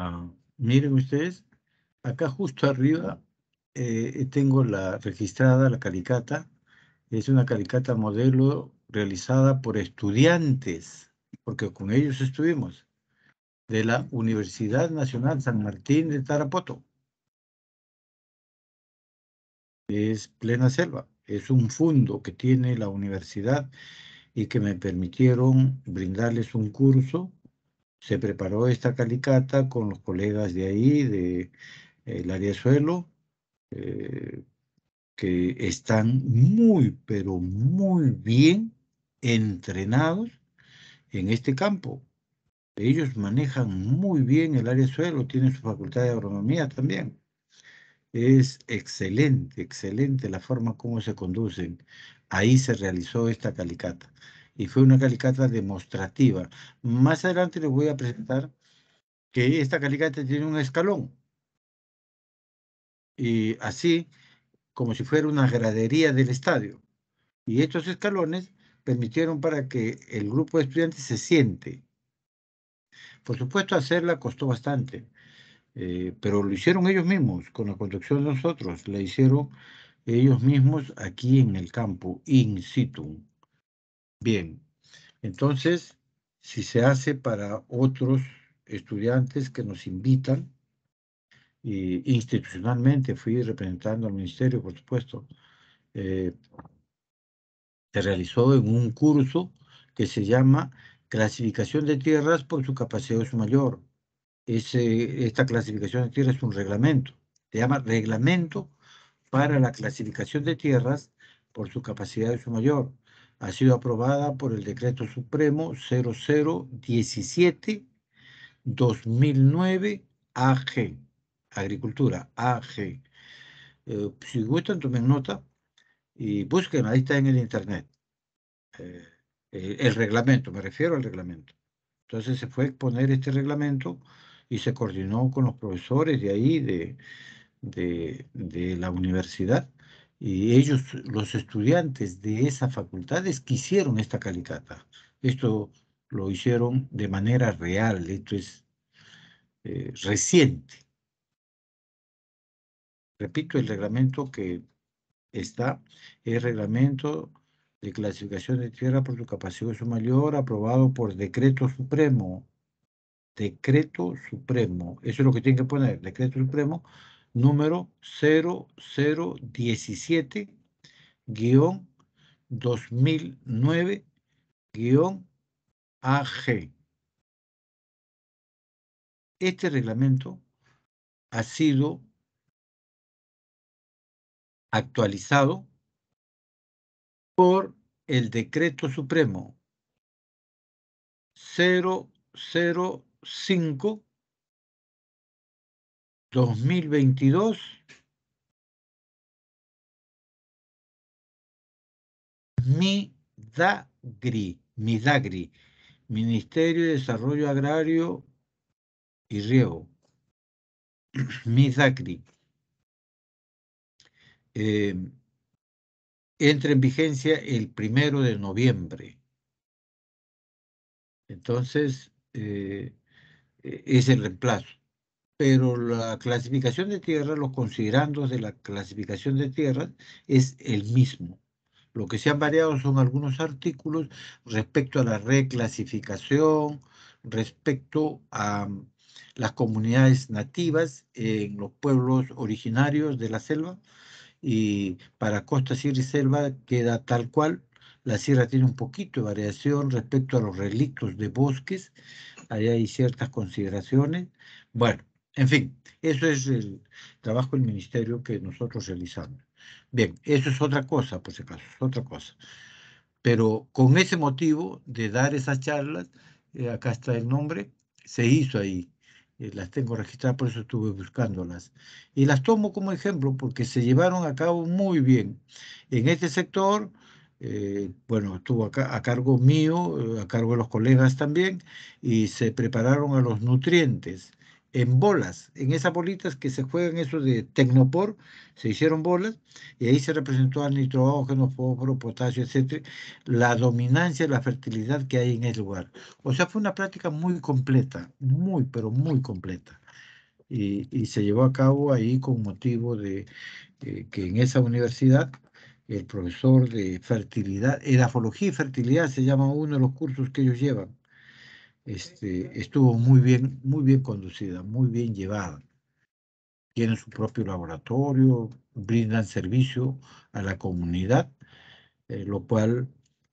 Ah, miren ustedes, acá justo arriba eh, tengo la registrada, la caricata. Es una caricata modelo realizada por estudiantes, porque con ellos estuvimos, de la Universidad Nacional San Martín de Tarapoto. Es plena selva, es un fondo que tiene la universidad y que me permitieron brindarles un curso se preparó esta calicata con los colegas de ahí, de el eh, área suelo, eh, que están muy, pero muy bien entrenados en este campo. Ellos manejan muy bien el área suelo, tienen su facultad de agronomía también. Es excelente, excelente la forma como se conducen. Ahí se realizó esta calicata y fue una calicata demostrativa. Más adelante les voy a presentar que esta calicata tiene un escalón. Y así, como si fuera una gradería del estadio. Y estos escalones permitieron para que el grupo de estudiantes se siente. Por supuesto, hacerla costó bastante, eh, pero lo hicieron ellos mismos, con la construcción de nosotros, la hicieron ellos mismos aquí en el campo, in situ. Bien, entonces, si se hace para otros estudiantes que nos invitan, y eh, institucionalmente fui representando al ministerio, por supuesto, eh, se realizó en un curso que se llama Clasificación de Tierras por su capacidad de su mayor. esta clasificación de tierras es un reglamento, se llama Reglamento para la Clasificación de Tierras por su capacidad de su mayor ha sido aprobada por el Decreto Supremo 0017-2009 AG, Agricultura AG. Eh, si gustan, tomen nota y busquen, ahí está en el Internet. Eh, eh, el reglamento, me refiero al reglamento. Entonces se fue a exponer este reglamento y se coordinó con los profesores de ahí, de, de, de la universidad, y ellos, los estudiantes de esas facultades, quisieron esta calicata. Esto lo hicieron de manera real, esto es eh, reciente. Repito, el reglamento que está, es reglamento de clasificación de tierra por su capacidad mayor aprobado por decreto supremo. Decreto supremo, eso es lo que tiene que poner, decreto supremo número 0017 guión 2009 AG. Este reglamento ha sido actualizado por el decreto supremo 005 2022 MIDAGRI, MIDAGRI, Ministerio de Desarrollo Agrario y Riego. MIDAGRI. Eh, entra en vigencia el primero de noviembre. Entonces, eh, e-, es el reemplazo pero la clasificación de tierra, los considerandos de la clasificación de tierra, es el mismo. Lo que se han variado son algunos artículos respecto a la reclasificación, respecto a mm, las comunidades nativas en los pueblos originarios de la selva y para costa, sierra y selva queda tal cual. La sierra tiene un poquito de variación respecto a los relictos de bosques, ahí hay ciertas consideraciones. Bueno, en fin, eso es el trabajo del ministerio que nosotros realizamos. Bien, eso es otra cosa, por si acaso, es otra cosa. Pero con ese motivo de dar esas charlas, eh, acá está el nombre, se hizo ahí. Eh, las tengo registradas, por eso estuve buscándolas. Y las tomo como ejemplo porque se llevaron a cabo muy bien. En este sector, eh, bueno, estuvo a cargo mío, a cargo de los colegas también, y se prepararon a los nutrientes en bolas. En esas bolitas que se juegan eso de Tecnopor, se hicieron bolas y ahí se representó al nitrógeno, fósforo, potasio, etcétera, la dominancia y la fertilidad que hay en ese lugar. O sea, fue una práctica muy completa, muy, pero muy completa. Y, y se llevó a cabo ahí con motivo de que en esa universidad el profesor de fertilidad, edafología y fertilidad se llama uno de los cursos que ellos llevan este, estuvo muy bien, muy bien conducida, muy bien llevada. Tienen su propio laboratorio, brindan servicio a la comunidad, eh, lo cual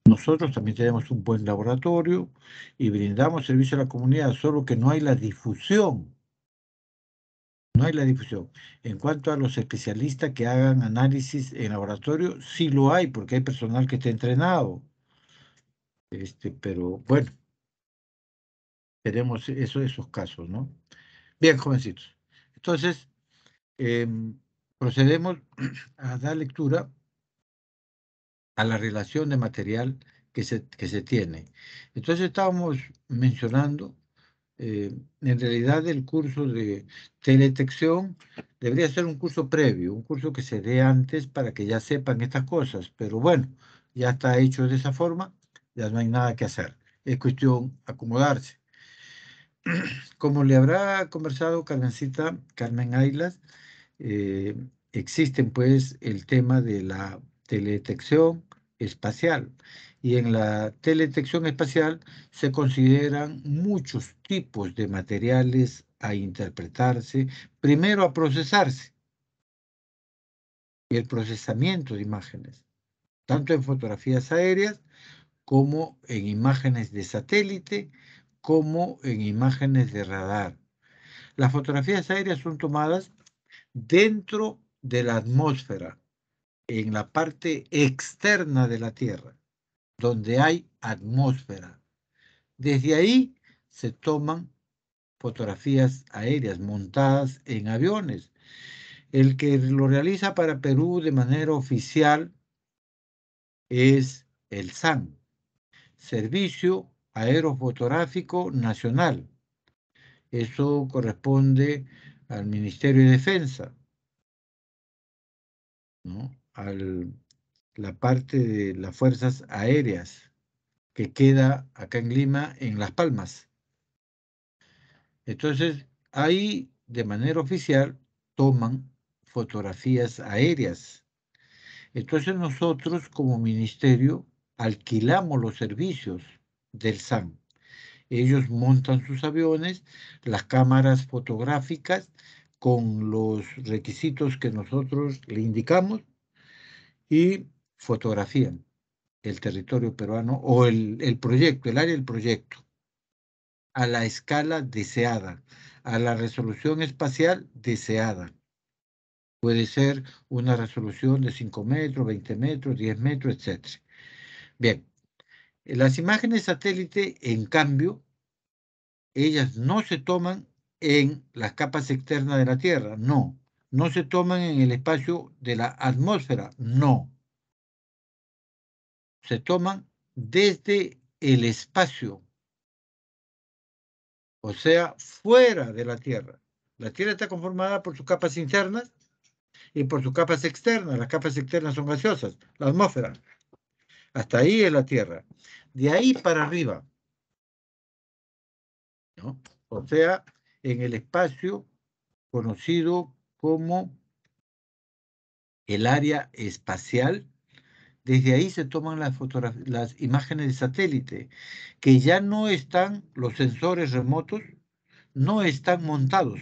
nosotros también tenemos un buen laboratorio y brindamos servicio a la comunidad, solo que no hay la difusión. No hay la difusión. En cuanto a los especialistas que hagan análisis en laboratorio, sí lo hay, porque hay personal que está entrenado. Este, pero bueno, Veremos eso, esos casos, ¿no? Bien, jovencitos. Entonces, em, procedemos a dar lectura a la relación de material que se, que tiene. Entonces estábamos mencionando, eh, en realidad el curso de teletección debería ser un curso previo, un curso que se dé antes para que ya sepan estas cosas, pero bueno, ya está hecho de esa forma, ya no hay nada que hacer. Es cuestión acomodarse como le habrá conversado Carmencita, Carmen Aylas, existe eh, existen pues el tema de la teledetección espacial. Y en la teledetección espacial se consideran muchos tipos de materiales a interpretarse, primero a procesarse. Y el procesamiento de imágenes, tanto en fotografías aéreas como en imágenes de satélite, como en imágenes de radar. Las fotografías aéreas son tomadas dentro de la atmósfera, en la parte externa de la Tierra, donde hay atmósfera. Desde ahí se toman fotografías aéreas montadas en aviones. El que lo realiza para Perú de manera oficial es el SAN, Servicio aerofotográfico Nacional. Eso corresponde al Ministerio de Defensa, a la parte de las Fuerzas Aéreas que queda acá en Lima, en Las Palmas. Entonces, ahí de manera oficial toman fotografías aéreas. Entonces nosotros como ministerio alquilamos los servicios del SAM. Ellos montan sus aviones, las cámaras fotográficas con los requisitos que nosotros le indicamos y fotografían el territorio peruano o el, proyecto, el área del proyecto, a la escala deseada, a la resolución espacial deseada. Puede ser una resolución de 5 metros, 20 metros, 10 metros, etc. Bien, eh, las imágenes satélite, en cambio, ellas no se toman en las capas externas de la Tierra, no. No se toman en el espacio de la atmósfera, no. Se toman desde el espacio, o sea, fuera de la Tierra. La Tierra está conformada por sus capas internas y por sus capas externas. Las capas externas son gaseosas, la atmósfera. Hasta ahí es la tierra. De ahí para arriba. O sea, en el espacio conocido como el área espacial, desde ahí se toman las, las imágenes de satélite, que ya no están, los sensores remotos, no están montados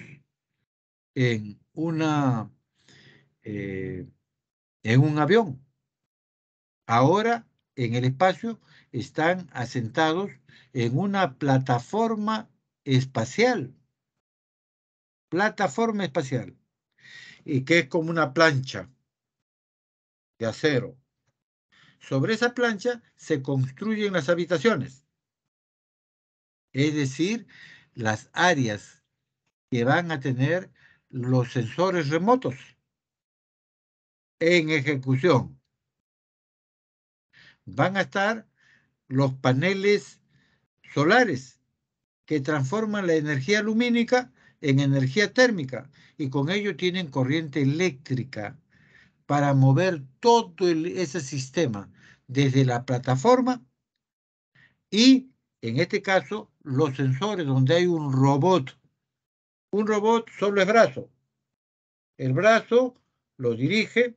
en una eh, en un avión. Ahora en el espacio están asentados en una plataforma espacial. Plataforma espacial. Y que es como una plancha de acero. Sobre esa plancha se construyen las habitaciones. Es decir, las áreas que van a tener los sensores remotos en ejecución van a estar los paneles solares que transforman la energía lumínica en energía térmica y con ello tienen corriente eléctrica para mover todo ese sistema desde la plataforma y en este caso los sensores donde hay un robot. Un robot solo es brazo. El brazo lo dirige,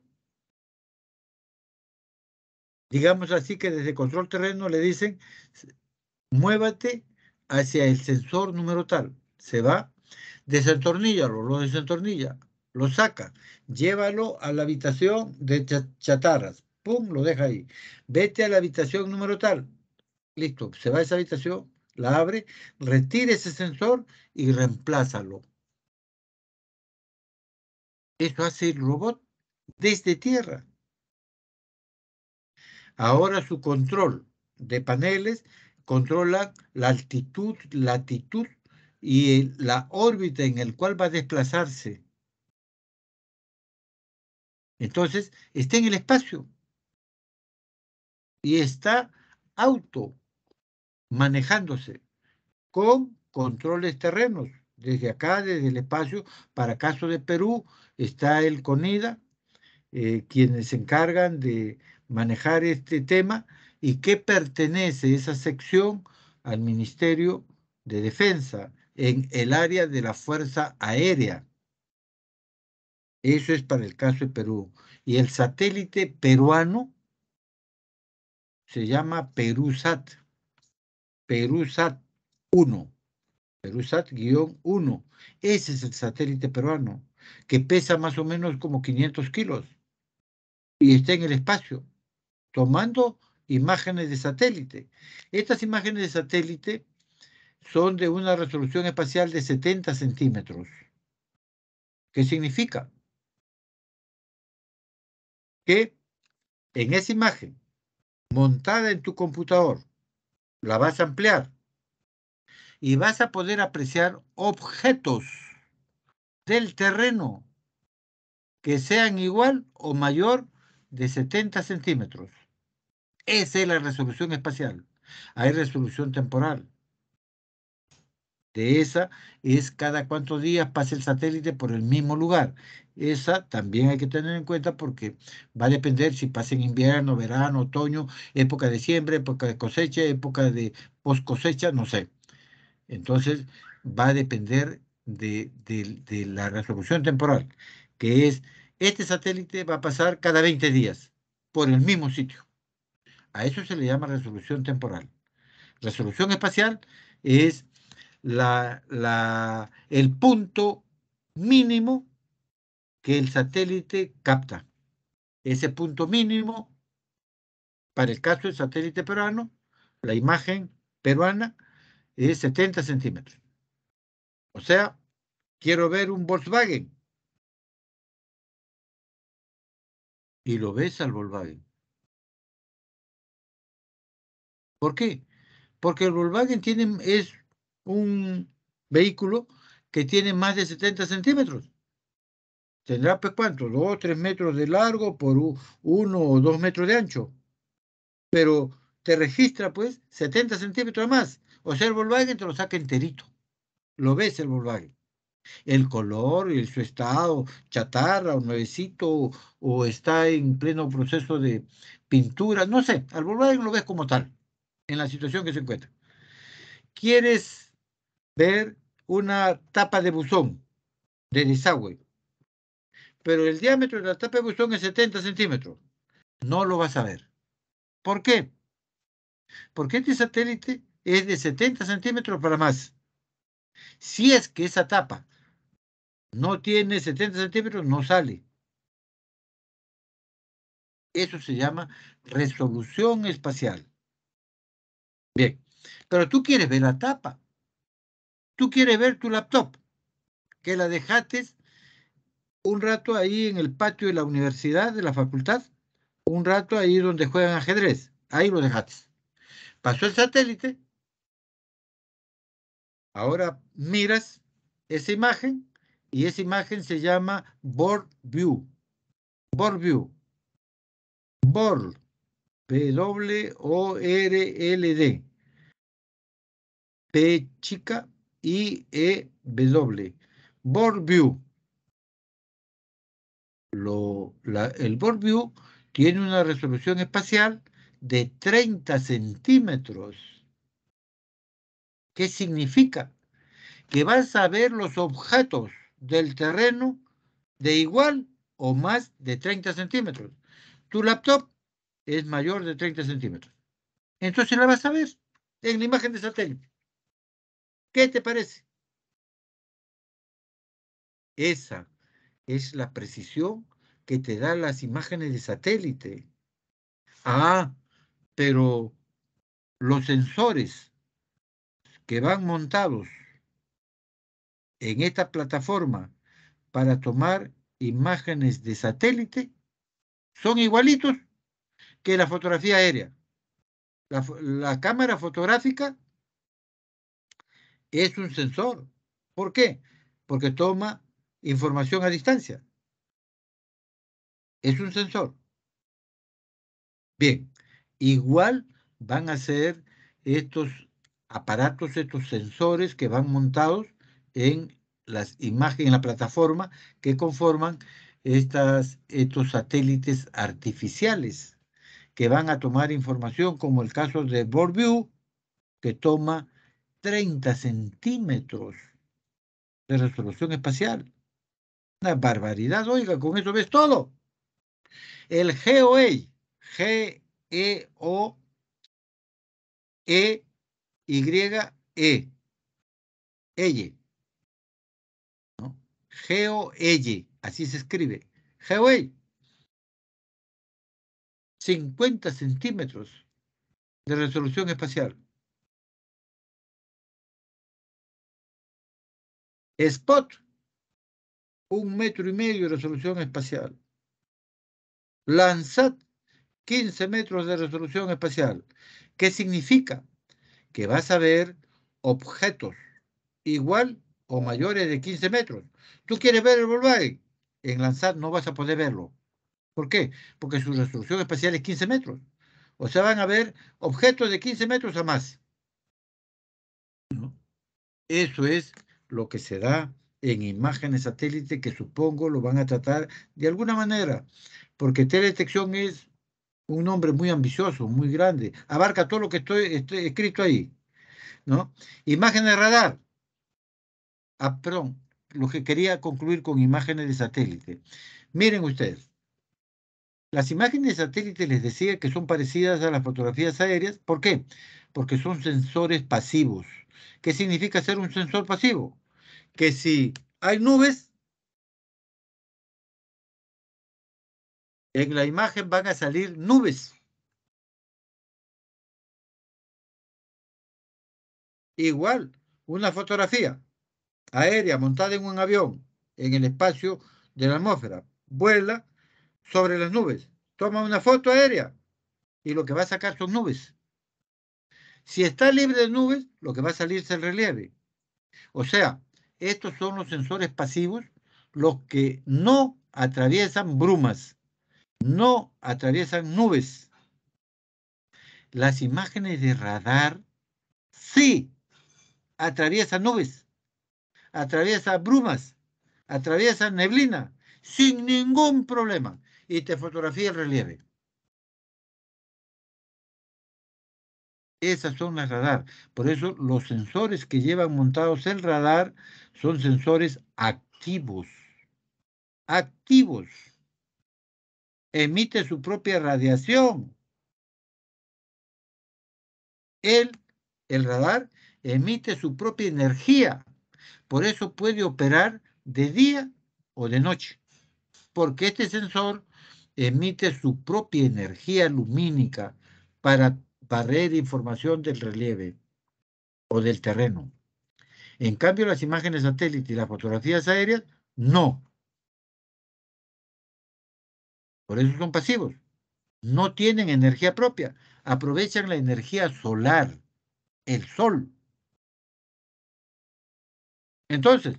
Digamos así que desde control terreno le dicen, muévate hacia el sensor número tal. Se va, desentornillalo, lo desentornilla, lo saca, llévalo a la habitación de chatarras, pum, lo deja ahí. Vete a la habitación número tal. Listo, se va a esa habitación, la abre, retira ese sensor y reemplázalo. Eso hace el robot desde tierra. Ahora su control de paneles controla la altitud, latitud y la órbita en el cual va a desplazarse. Entonces, está en el espacio. Y está auto manejándose con controles terrenos. Desde acá, desde el espacio, para caso de Perú, está el CONIDA, eh, quienes se encargan de manejar este tema y que pertenece esa sección al Ministerio de Defensa en el área de la Fuerza Aérea. Eso es para el caso de Perú. Y el satélite peruano se llama Perusat. Perusat 1. Perusat-1. Ese es el satélite peruano, que pesa más o menos como 500 kilos y está en el espacio tomando imágenes de satélite. Estas imágenes de satélite son de una resolución espacial de 70 centímetros. ¿Qué significa? Que en esa imagen montada en tu computador, la vas a ampliar y vas a poder apreciar objetos del terreno que sean igual o mayor de 70 centímetros. Esa es la resolución espacial. Hay resolución temporal. De esa es cada cuántos días pasa el satélite por el mismo lugar. Esa también hay que tener en cuenta porque va a depender si pasa en invierno, verano, otoño, época de siembra, época de cosecha, época de post cosecha, no sé. Entonces va a depender de, de la resolución temporal, que es este satélite va a pasar cada 20 días por el mismo sitio. A eso se le llama resolución temporal. Resolución espacial es el punto mínimo que el satélite capta. Ese punto mínimo, para el caso del satélite peruano, la imagen peruana es 70 centímetros. O sea, quiero ver un Volkswagen. Y lo ves al Volkswagen. ¿Por qué? Porque el Volkswagen tiene, es un vehículo que tiene más de 70 centímetros. Tendrá, pues, ¿cuánto? Dos, tres metros de largo por uno o dos metros de ancho. Pero te registra, pues, 70 centímetros más. O sea, el Volkswagen te lo saca enterito. Lo ves el Volkswagen. El color, el, su estado, chatarra o nuevecito, o, o está en pleno proceso de pintura, no sé, al Volkswagen lo ves como tal en la situación que se encuentra. ¿Quieres ver una tapa de buzón de desagüe? Pero el diámetro de la tapa de buzón es 70 centímetros. No lo vas a ver. ¿Por qué? Porque este satélite es de 70 centímetros para más. Si es que esa tapa no tiene 70 centímetros, no sale. Eso se llama resolución espacial. Bien, pero tú quieres ver la tapa. Tú quieres ver tu laptop, que la dejaste un rato ahí en el patio de la universidad, de la facultad, un rato ahí donde juegan ajedrez. Ahí lo dejaste. Pasó el satélite. Ahora miras esa imagen y esa imagen se llama Board View. Board View. Board W-O-R-L-D. P chica I E W. Board View. el Board View tiene una resolución espacial de 30 centímetros. ¿Qué significa? Que vas a ver los objetos del terreno de igual o más de 30 centímetros. Tu laptop es mayor de 30 centímetros. Entonces la vas a ver en la imagen de satélite. ¿Qué te parece? Esa es la precisión que te dan las imágenes de satélite. Ah, pero los sensores que van montados en esta plataforma para tomar imágenes de satélite son igualitos que la fotografía aérea. La, cámara fotográfica es un sensor. ¿Por qué? Porque toma información a distancia. Es un sensor. Bien, igual van a ser estos aparatos, estos sensores que van montados en las imágenes, en la plataforma que conforman estas, estos satélites artificiales que van a tomar información, como el caso de Borview, que toma 30 centímetros de resolución espacial. Una barbaridad, oiga, con eso ves todo. El GOE, G-E-O-E-Y-E, -E ¿no? así se escribe. GOE 50 centímetros de resolución espacial. Spot, un metro y medio de resolución espacial. Landsat, 15 metros de resolución espacial. ¿Qué significa? Que vas a ver objetos igual o mayores de 15 metros. Tú quieres ver el Volkswagen, en Landsat no vas a poder verlo. ¿Por qué? Porque su resolución espacial es 15 metros. O sea, van a ver objetos de 15 metros a más. Eso es lo que se da en imágenes satélite que supongo lo van a tratar de alguna manera, porque teledetección es un nombre muy ambicioso, muy grande, abarca todo lo que estoy, este, escrito ahí, ¿no? Imágenes de radar. Ah, perdón, lo que quería concluir con imágenes de satélite. Miren ustedes, las imágenes satélites les decía que son parecidas a las fotografías aéreas. ¿Por qué? Porque son sensores pasivos. ¿Qué significa ser un sensor pasivo? Que si hay nubes, en la imagen van a salir nubes. Igual, una fotografía aérea montada en un avión en el espacio de la atmósfera vuela sobre las nubes. Toma una foto aérea y lo que va a sacar son nubes. Si está libre de nubes, lo que va a salir es el relieve. O sea, estos son los sensores pasivos, los que no atraviesan brumas, no atraviesan nubes. Las imágenes de radar sí atraviesan nubes, atraviesan brumas, atraviesan neblina, sin ningún problema y te fotografía el relieve. Esas son las radar. Por eso los sensores que llevan montados el radar son sensores activos. Activos. Emite su propia radiación. El, el radar emite su propia energía. Por eso puede operar de día o de noche. Porque este sensor emite su propia energía lumínica para barrer información del relieve o del terreno. En cambio, las imágenes satélite y las fotografías aéreas, no. Por eso son pasivos. No tienen energía propia. Aprovechan la energía solar, el sol. Entonces,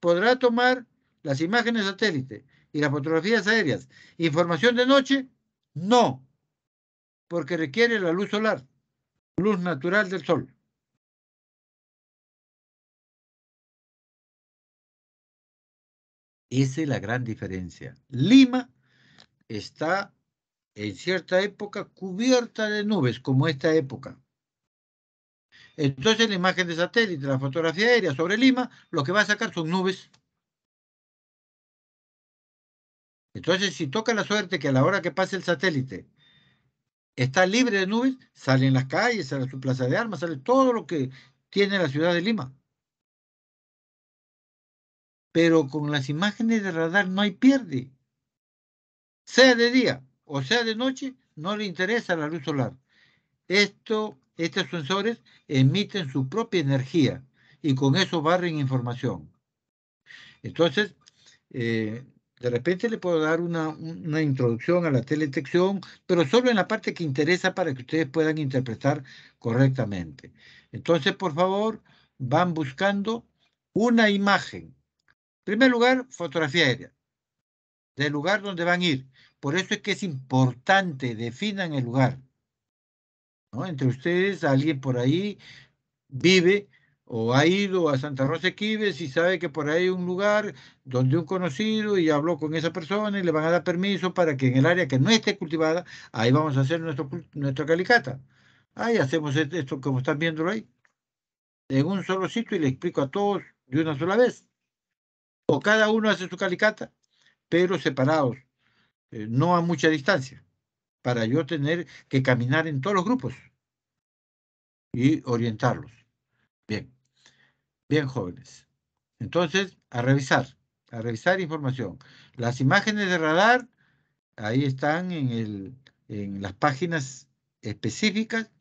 podrá tomar las imágenes satélite, y las fotografías aéreas. Información de noche, no, porque requiere la luz solar, luz natural del sol. Esa es la gran diferencia. Lima está en cierta época cubierta de nubes, como esta época. Entonces la imagen de satélite, la fotografía aérea sobre Lima, lo que va a sacar son nubes. Entonces, si toca la suerte que a la hora que pase el satélite está libre de nubes, salen las calles, sale su plaza de armas, sale todo lo que tiene la ciudad de Lima. Pero con las imágenes de radar no hay pierde. Sea de día o sea de noche, no le interesa la luz solar. Esto, estos sensores emiten su propia energía y con eso barren información. Entonces, eh, de repente le puedo dar una, introducción a la teletección pero solo en la parte que interesa para que ustedes puedan interpretar correctamente. Entonces, por favor, van buscando una imagen. En primer lugar, fotografía aérea del lugar donde van a ir. Por eso es que es importante, definan el lugar. Entre ustedes, alguien por ahí vive o ha ido a Santa Rosa de Quives y sabe que por ahí hay un lugar donde un conocido y habló con esa persona y le van a dar permiso para que en el área que no esté cultivada, ahí vamos a hacer nuestro, nuestra calicata. Ahí hacemos e-, esto como están viéndolo ahí. En un solo sitio y le explico a todos de una sola vez. O cada uno hace su calicata, pero separados, eh, no a mucha distancia, para yo tener que caminar en todos los grupos y orientarlos. Bien, jóvenes. Entonces, a revisar, a revisar información. Las imágenes de radar, ahí están en, el, en las páginas específicas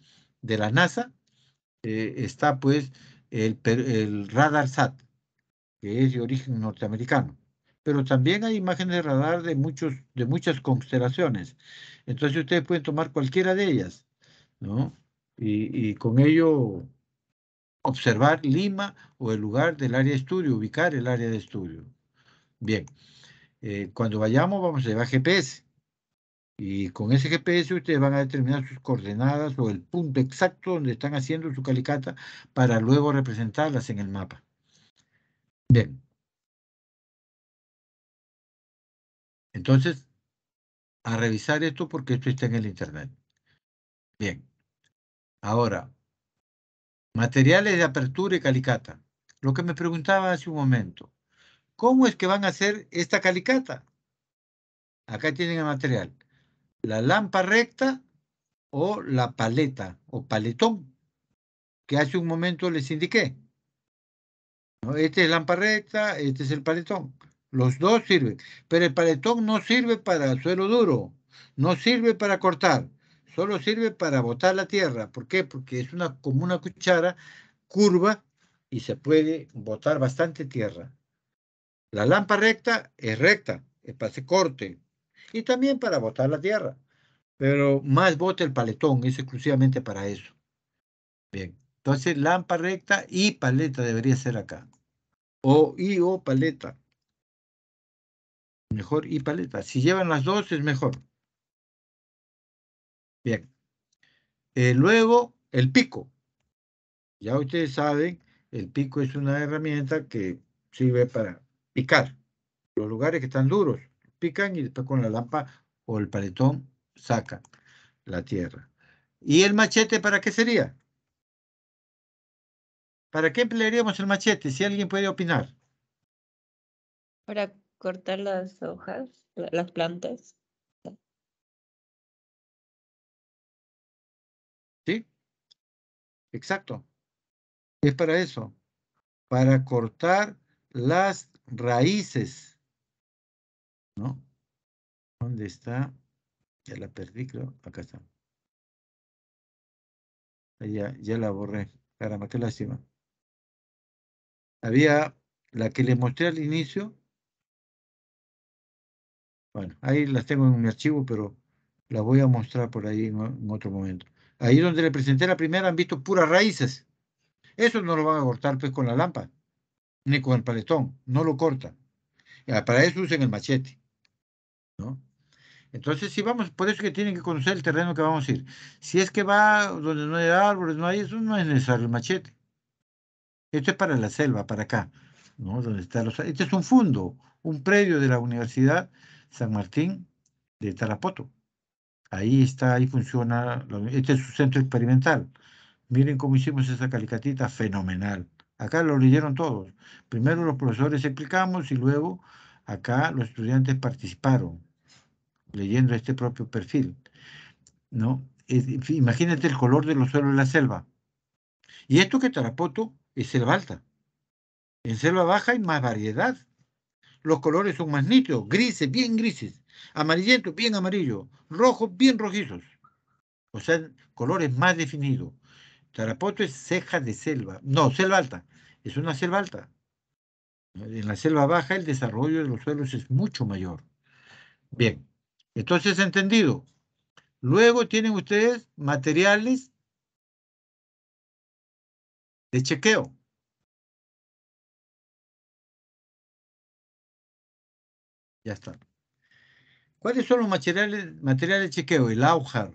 de la NASA. Eh, está pues el, radar SAT, que es de origen norteamericano. Pero también hay imágenes de radar de, muchos, de muchas constelaciones. Entonces ustedes pueden tomar cualquiera de ellas, ¿no? Y, y con ello observar Lima o el lugar del área de estudio, ubicar el área de estudio. Bien, eh, cuando vayamos vamos a llevar GPS. Y con ese GPS ustedes van a determinar sus coordenadas o el punto exacto donde están haciendo su calicata para luego representarlas en el mapa. Bien. Entonces, a revisar esto porque esto está en el Internet. Bien. Ahora, materiales de apertura y calicata. Lo que me preguntaba hace un momento, ¿cómo es que van a hacer esta calicata? Acá tienen el material, la lámpara recta o la paleta o paletón, que hace un momento les indiqué. Este es lámpara recta, este es el paletón. Los dos sirven, pero el paletón no sirve para suelo duro, no sirve para cortar, solo sirve para botar la tierra. ¿Por qué? Porque es una, como una cuchara curva y se puede botar bastante tierra. La lámpara recta es recta, es para corte y también para botar la tierra, pero más bota el paletón, es exclusivamente para eso. Bien, entonces lámpara recta y paleta debería ser acá. O y o paleta. Mejor y paleta. Si llevan las dos es mejor. Bien. Eh, luego, el pico. Ya ustedes saben, el pico es una herramienta que sirve para picar. Los lugares que están duros, pican y después con la lampa o el paletón sacan la tierra. ¿Y el machete para qué sería? ¿Para qué emplearíamos el machete? Si alguien puede opinar. Para cortar las hojas, las plantas. Exacto. Es para eso. Para cortar las raíces. ¿No? ¿Dónde está? Ya la perdí, creo. Acá está. Ya, ya la borré. Caramba, qué lástima. Había la que le mostré al inicio. Bueno, ahí las tengo en mi archivo, pero las voy a mostrar por ahí en otro momento. Ahí donde le presenté la primera han visto puras raíces. Eso no lo van a cortar pues con la lámpara, ni con el paletón, no lo cortan. Para eso usan el machete. ¿no? Entonces, si vamos, por eso que tienen que conocer el terreno que vamos a ir. Si es que va donde no hay árboles, no hay eso, no es necesario el machete. Esto es para la selva, para acá, ¿no? está este es un fondo, un predio de la Universidad San Martín de Tarapoto. Ahí está, ahí funciona. Este es su centro experimental. Miren cómo hicimos esa calicatita, fenomenal. Acá lo leyeron todos. Primero los profesores explicamos y luego acá los estudiantes participaron leyendo este propio perfil. ¿no? Imagínate el color de los suelos de la selva. Y esto que Tarapoto es selva alta. En selva baja hay más variedad. Los colores son más nítidos, grises, bien grises amarillento, bien amarillo rojos, bien rojizos. O sea, colores más definidos. Tarapoto es ceja de selva, no, selva alta, es una selva alta. En la selva baja el desarrollo de los suelos es mucho mayor. Bien, entonces entendido. Luego tienen ustedes materiales de chequeo. Ya está. ¿Cuáles son los materiales, de chequeo? El auger,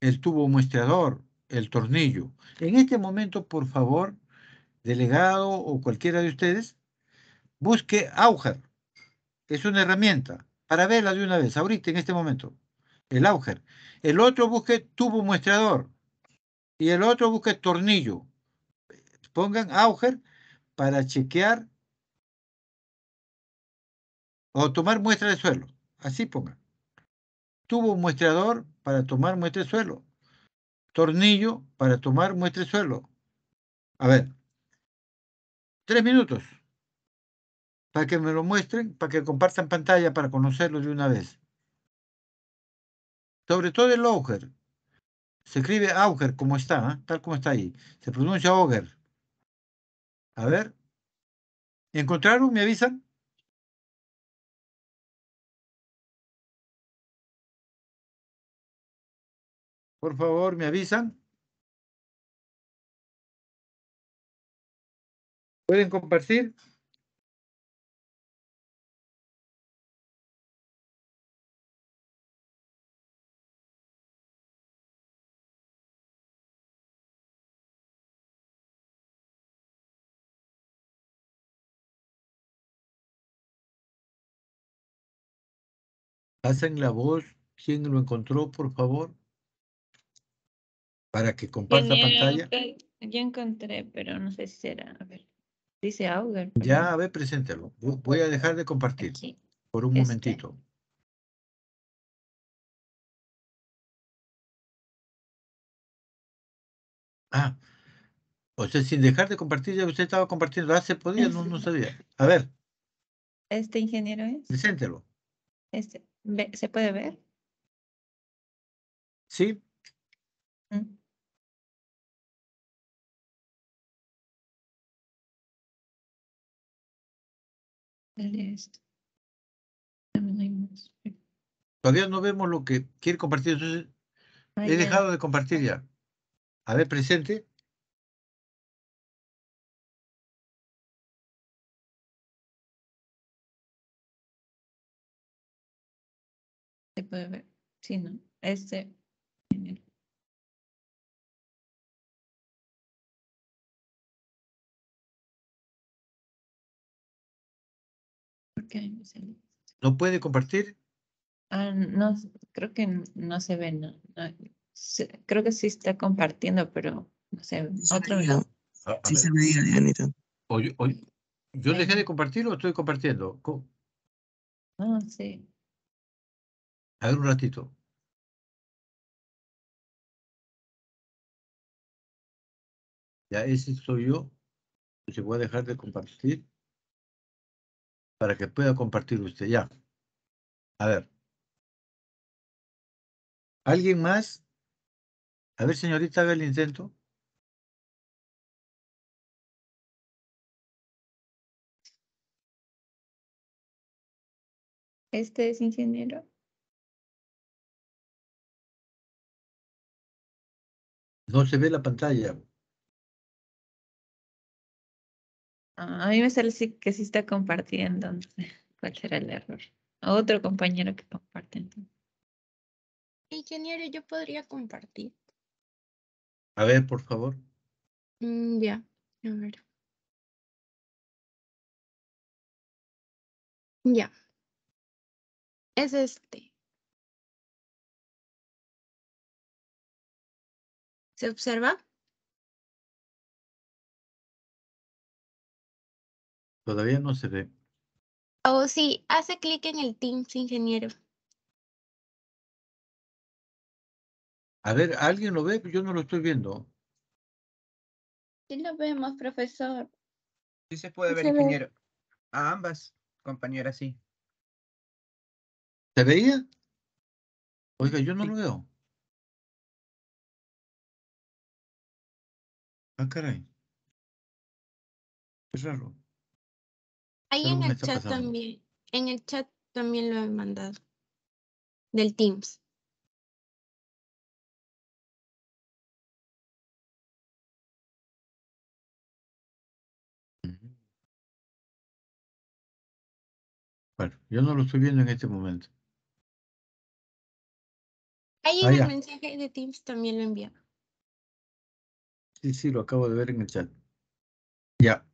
el tubo muestreador, el tornillo. En este momento, por favor, delegado o cualquiera de ustedes, busque auger. Es una herramienta para verla de una vez, ahorita, en este momento. El auger. El otro busque tubo muestreador y el otro busque tornillo. Pongan auger para chequear o tomar muestra de suelo. Así ponga. Tubo un muestreador para tomar muestre suelo. Tornillo para tomar muestre suelo. A ver. Tres minutos. Para que me lo muestren, para que compartan pantalla, para conocerlo de una vez. Sobre todo el auger. Se escribe auger como está, ¿eh? tal como está ahí. Se pronuncia auger. A ver. ¿Encontraron? ¿Me avisan? Por favor, ¿me avisan? ¿Pueden compartir? Hacen la voz. ¿Quién lo encontró, por favor? para que comparta pantalla. Ya encontré, pero no sé si será. A ver, dice Auger. Ya, a ver, preséntelo. Voy a dejar de compartir por un este. momentito. Ah, o sea, sin dejar de compartir, ya usted estaba compartiendo. ¿Hace ah, se podía, no, este. sabía. A ver. ¿Este ingeniero es? Preséntelo. Este, ¿Se puede ver? Sí. Mm. Todavía no vemos lo que quiere compartir. he dejado de compartir ya. A ver, presente. Se puede ver. Sí, no. Este. ¿No puede compartir? Ah, no, creo que no se ve, no, creo que sí está compartiendo, pero no sé, otro Sí se ¿Yo dejé de compartir o estoy compartiendo? Ah sí. A ver un ratito. Ya ese soy yo. Pues, se voy a dejar de compartir para que pueda compartir usted ya. A ver. ¿Alguien más? A ver, señorita, haga el intento. Este es ingeniero. No se ve la pantalla. A mí me sale que sí está compartiendo. cuál será el error. Otro compañero que comparte. Ingeniero, yo podría compartir. A ver, por favor. Mm, ya, a ver. Ya. Es este. ¿Se observa? Todavía no se ve. Oh, sí, hace clic en el Teams, ingeniero. A ver, ¿alguien lo ve? Yo no lo estoy viendo. Sí lo vemos, profesor. Sí se puede ver, ingeniero. A ambas, compañeras, sí. ¿Se veía? Oiga, yo no lo veo. Ah, caray. Es raro. Ahí en el chat también, en el chat también lo he mandado. Del Teams. Bueno, yo no lo estoy viendo en este momento. Ahí en ah, el mensaje de Teams también lo enviado. Sí, sí, lo acabo de ver en el chat. Ya.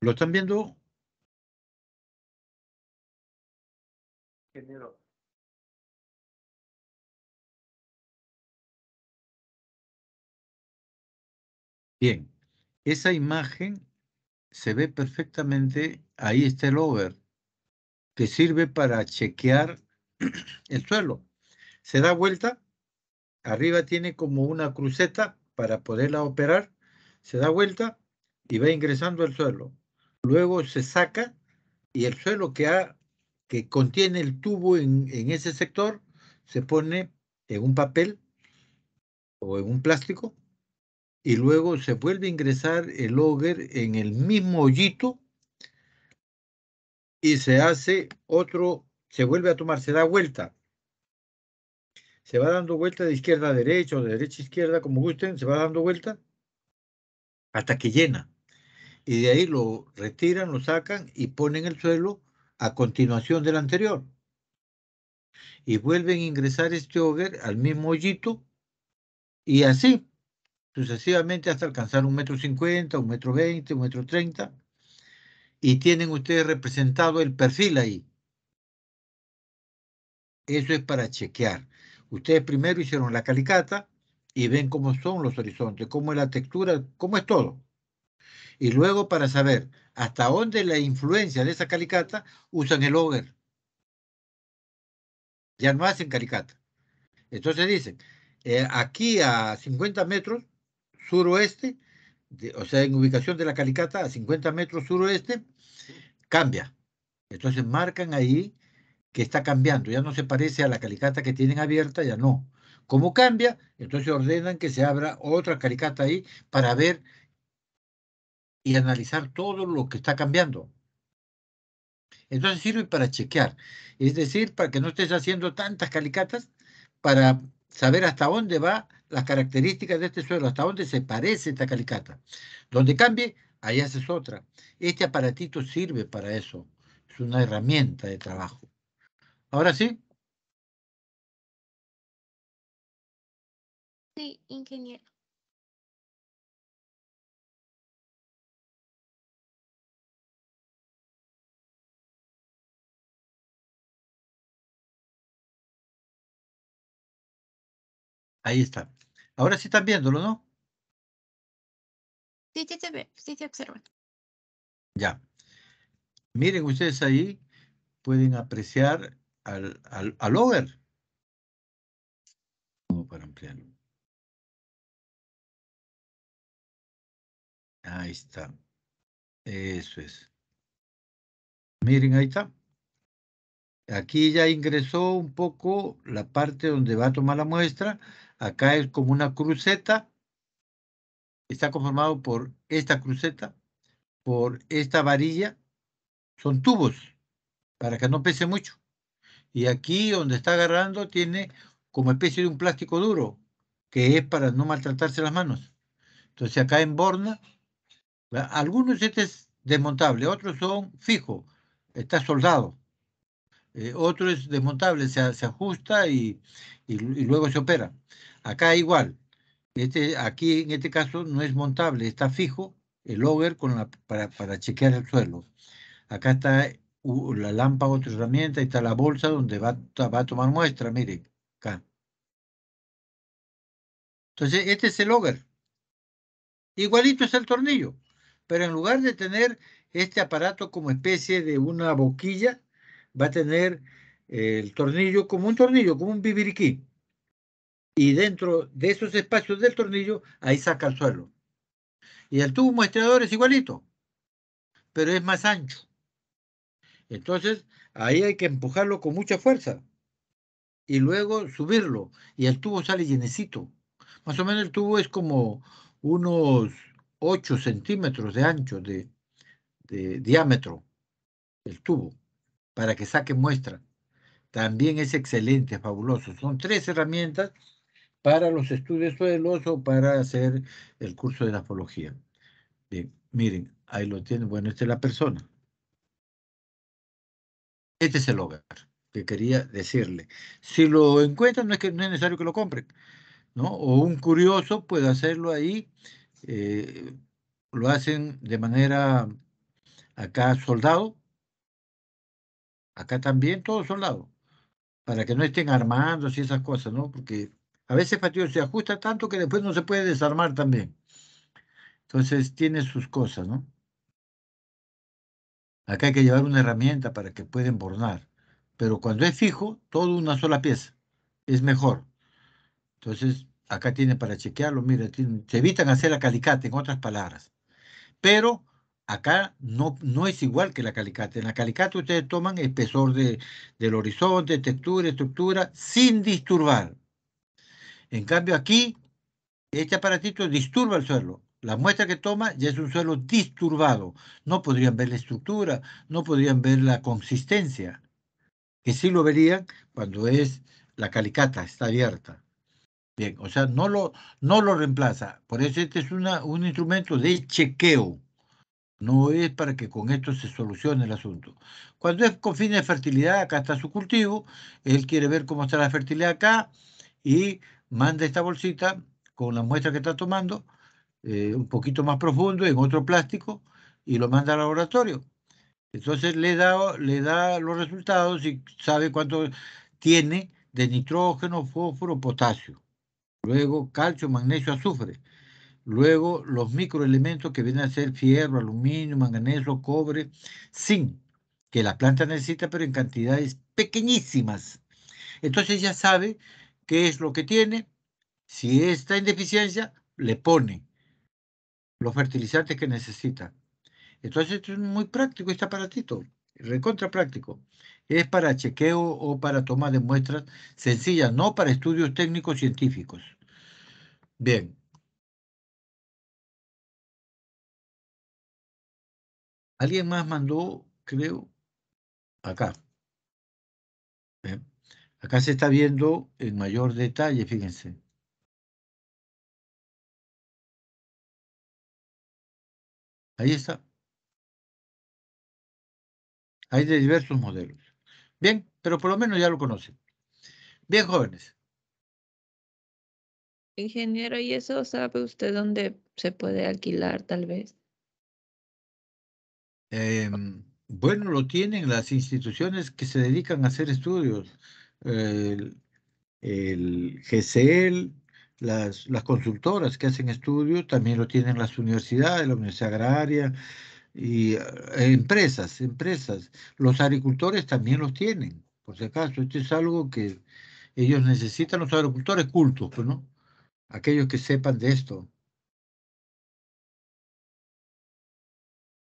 ¿Lo están viendo? Bien, esa imagen se ve perfectamente, ahí está el over, que sirve para chequear el suelo. Se da vuelta, arriba tiene como una cruceta para poderla operar, se da vuelta y va ingresando al suelo luego se saca y el suelo que, ha, que contiene el tubo en, ese sector se pone en un papel o en un plástico y luego se vuelve a ingresar el logger en el mismo hoyito y se hace otro, se vuelve a tomar, se da vuelta. Se va dando vuelta de izquierda a derecha o de derecha a izquierda, como gusten, se va dando vuelta hasta que llena y de ahí lo retiran, lo sacan y ponen el suelo a continuación del anterior. Y vuelven a ingresar este hogar al mismo hoyito y así sucesivamente hasta alcanzar un metro cincuenta, un metro veinte, un metro treinta. Y tienen ustedes representado el perfil ahí. Eso es para chequear. Ustedes primero hicieron la calicata y ven cómo son los horizontes, cómo es la textura, cómo es todo. Y luego para saber hasta dónde la influencia de esa calicata usan el over. Ya no hacen calicata. Entonces dicen, eh, aquí a 50 metros suroeste, de, o sea, en ubicación de la calicata a 50 metros suroeste, cambia. Entonces marcan ahí que está cambiando, ya no se parece a la calicata que tienen abierta, ya no. Como cambia, entonces ordenan que se abra otra calicata ahí para ver y analizar todo lo que está cambiando. Entonces sirve para chequear, es decir, para que no estés haciendo tantas calicatas para saber hasta dónde va las características de este suelo, hasta dónde se parece esta calicata. Donde cambie, ahí haces otra. Este aparatito sirve para eso. Es una herramienta de trabajo. Ahora sí. Sí, ingeniero. Ahí está. Ahora sí están viéndolo, ¿no? Sí, sí se ve, sí se observa. Ya. Miren ustedes ahí, pueden apreciar al, al, al over. No, para ampliarlo. Ahí está. Eso es. Miren, ahí está. Aquí ya ingresó un poco la parte donde va a tomar la muestra Acá es como una cruceta. Está conformado por esta cruceta, por esta varilla. Son tubos para que no pese mucho. Y aquí donde está agarrando tiene como especie de un plástico duro, que es para no maltratarse las manos. Entonces acá en Borna, algunos este es desmontable, otros son fijo, está soldado. Eh, otro es desmontable, se, se ajusta y, luego se opera. Acá igual. Este, aquí en este caso no es montable, está fijo el logger con la, para, chequear el suelo. Acá está la lámpara, otra herramienta, está la bolsa donde va, va a tomar muestra, mire, acá. Entonces, este es el logger Igualito es el tornillo, pero en lugar de tener este aparato como especie de una boquilla, va a tener el tornillo como un tornillo, como un bibiriquí. Y dentro de esos espacios del tornillo, ahí saca el suelo. Y el tubo muestreador es igualito, pero es más ancho. Entonces, ahí hay que empujarlo con mucha fuerza. Y luego subirlo. Y el tubo sale llenecito. Más o menos el tubo es como unos 8 centímetros de ancho, de, de diámetro, el tubo para que saque muestra. También es excelente, fabuloso. Son tres herramientas para los estudios suelos o para hacer el curso de grafología. Bien, miren, ahí lo tienen. Bueno, esta es la persona. Este es el hogar que quería decirle. Si lo encuentran, no es, que, no es necesario que lo compren. ¿no? O un curioso puede hacerlo ahí. Eh, lo hacen de manera acá soldado Acá también todos son lados. Para que no estén armando y esas cosas, ¿no? Porque a veces el se ajusta tanto que después no se puede desarmar también. Entonces tiene sus cosas, ¿no? Acá hay que llevar una herramienta para que pueda embornar. Pero cuando es fijo, todo una sola pieza. Es mejor. Entonces, acá tiene para chequearlo, mira, se evitan hacer la calicata, en otras palabras. Pero acá no, no es igual que la calicata. En la calicata ustedes toman espesor de, del horizonte, textura, estructura, sin disturbar. En cambio aquí, este aparatito disturba el suelo. La muestra que toma ya es un suelo disturbado. No podrían ver la estructura, no podrían ver la consistencia, que sí lo verían cuando es la calicata, está abierta. Bien, o sea, no lo, no lo reemplaza. Por eso este es una, un instrumento de chequeo. No es para que con esto se solucione el asunto. Cuando es con fines de fertilidad, acá está su cultivo, él quiere ver cómo está la fertilidad acá y manda esta bolsita con la muestra que está tomando, eh, un poquito más profundo, en otro plástico, y lo manda al laboratorio. Entonces le da, le da los resultados y sabe cuánto tiene de nitrógeno, fósforo, potasio. Luego calcio, magnesio, azufre. Luego, los microelementos que vienen a ser fierro, aluminio, manganeso, cobre, zinc, que la planta necesita, pero en cantidades pequeñísimas. Entonces ya sabe qué es lo que tiene. Si está en deficiencia, le pone los fertilizantes que necesita. Entonces es muy práctico este aparatito, recontra práctico. Es para chequeo o para toma de muestras sencillas, no para estudios técnicos científicos. Bien, Alguien más mandó, creo, acá. ¿Eh? Acá se está viendo en mayor detalle, fíjense. Ahí está. Hay de diversos modelos. Bien, pero por lo menos ya lo conocen. Bien, jóvenes. Ingeniero, ¿y eso sabe usted dónde se puede alquilar tal vez? Em, bueno, lo tienen las instituciones que se dedican a hacer estudios. El, GCL, las, consultoras que hacen estudios, también lo tienen las universidades, la Universidad Agraria y eh, empresas, empresas. Los agricultores también los tienen, por si acaso. Esto es algo que ellos necesitan, los agricultores cultos, pues, ¿no? Aquellos que sepan de esto.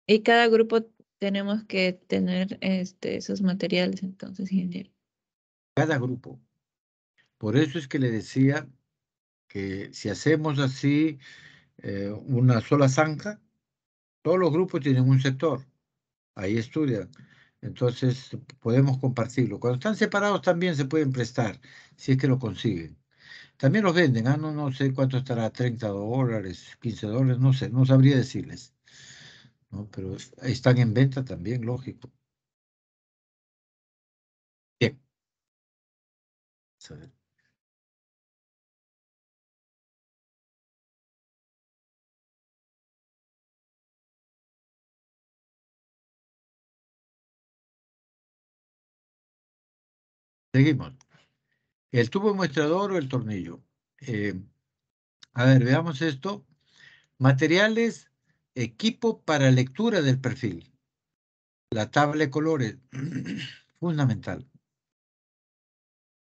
Y cada grupo tenemos que tener este, esos materiales, entonces, ingeniero. Cada grupo. Por eso es que le decía que si hacemos así eh, una sola zanja, todos los grupos tienen un sector. Ahí estudian. Entonces podemos compartirlo. Cuando están separados también se pueden prestar, si es que lo consiguen. También los venden, ah, no, no sé cuánto estará, 30 dólares, 15 dólares, no sé, no sabría decirles. Pero están en venta también, lógico. Bien. Seguimos. El tubo muestrador o el tornillo. Eh, a ver, veamos esto. Materiales Equipo para lectura del perfil. La tabla de colores, fundamental.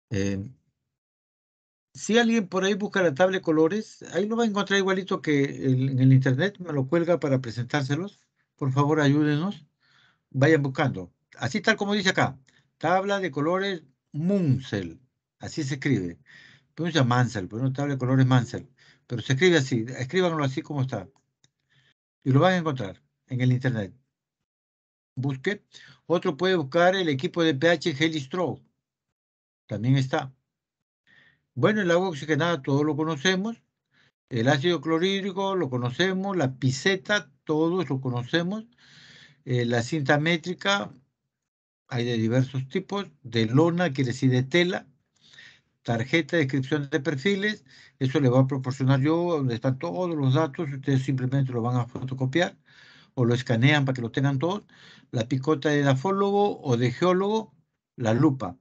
Em, si alguien por ahí busca la tabla de colores, ahí lo va a encontrar igualito que en el internet, me lo cuelga para presentárselos. Por favor, ayúdenos. Vayan buscando. Así tal como dice acá, tabla de colores Munsell. Así se escribe. Pronuncia pues Mansell, pero pues, no tabla de colores Mansell. Pero se escribe así, escríbanlo así como está y lo van a encontrar en el Internet. Busque. Otro puede buscar el equipo de pH Helistro. También está. Bueno, el agua oxigenada todos lo conocemos. El ácido clorhídrico lo conocemos. La piseta todos lo conocemos. Eh, la cinta métrica hay de diversos tipos. De lona quiere decir de tela tarjeta de descripción de perfiles, eso le va a proporcionar yo donde están todos los datos, ustedes simplemente lo van a fotocopiar o lo escanean para que lo tengan todos, la picota de edafólogo o de geólogo, la lupa.